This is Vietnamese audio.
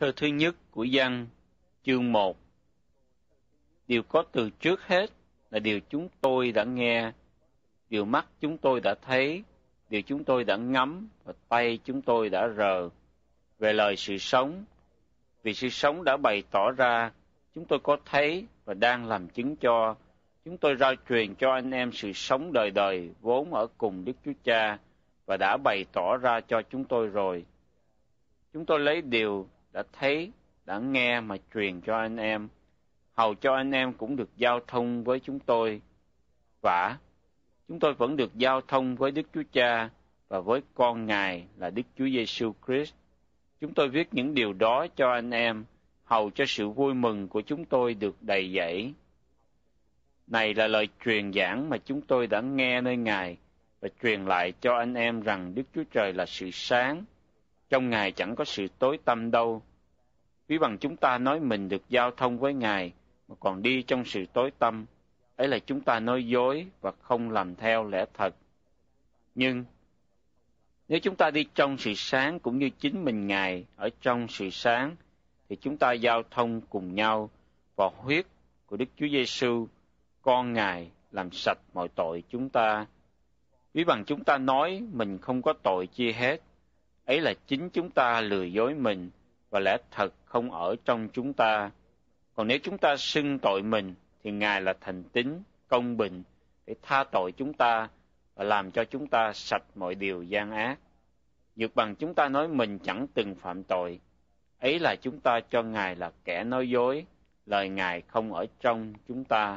Thơ thứ nhất của văn chương 1 Điều có từ trước hết là điều chúng tôi đã nghe, điều mắt chúng tôi đã thấy, điều chúng tôi đã ngắm và tay chúng tôi đã rờ. Về lời sự sống, vì sự sống đã bày tỏ ra, chúng tôi có thấy và đang làm chứng cho. Chúng tôi rao truyền cho anh em sự sống đời đời vốn ở cùng Đức Chúa Cha và đã bày tỏ ra cho chúng tôi rồi. Chúng tôi lấy điều đã thấy, đã nghe mà truyền cho anh em, hầu cho anh em cũng được giao thông với chúng tôi. và chúng tôi vẫn được giao thông với Đức Chúa Cha và với con Ngài là Đức Chúa Giêsu Christ. Chúng tôi viết những điều đó cho anh em, hầu cho sự vui mừng của chúng tôi được đầy dẫy. Này là lời truyền giảng mà chúng tôi đã nghe nơi Ngài và truyền lại cho anh em rằng Đức Chúa Trời là sự sáng, trong Ngài chẳng có sự tối tâm đâu. Ví bằng chúng ta nói mình được giao thông với Ngài, mà còn đi trong sự tối tâm, ấy là chúng ta nói dối và không làm theo lẽ thật. Nhưng, nếu chúng ta đi trong sự sáng cũng như chính mình Ngài ở trong sự sáng, thì chúng ta giao thông cùng nhau và huyết của Đức Chúa Giêsu, con Ngài làm sạch mọi tội chúng ta. Ví bằng chúng ta nói mình không có tội chi hết, ấy là chính chúng ta lừa dối mình và lẽ thật không ở trong chúng ta. Còn nếu chúng ta xưng tội mình thì Ngài là thành tín, công bình để tha tội chúng ta và làm cho chúng ta sạch mọi điều gian ác. Dược bằng chúng ta nói mình chẳng từng phạm tội, ấy là chúng ta cho Ngài là kẻ nói dối, lời Ngài không ở trong chúng ta.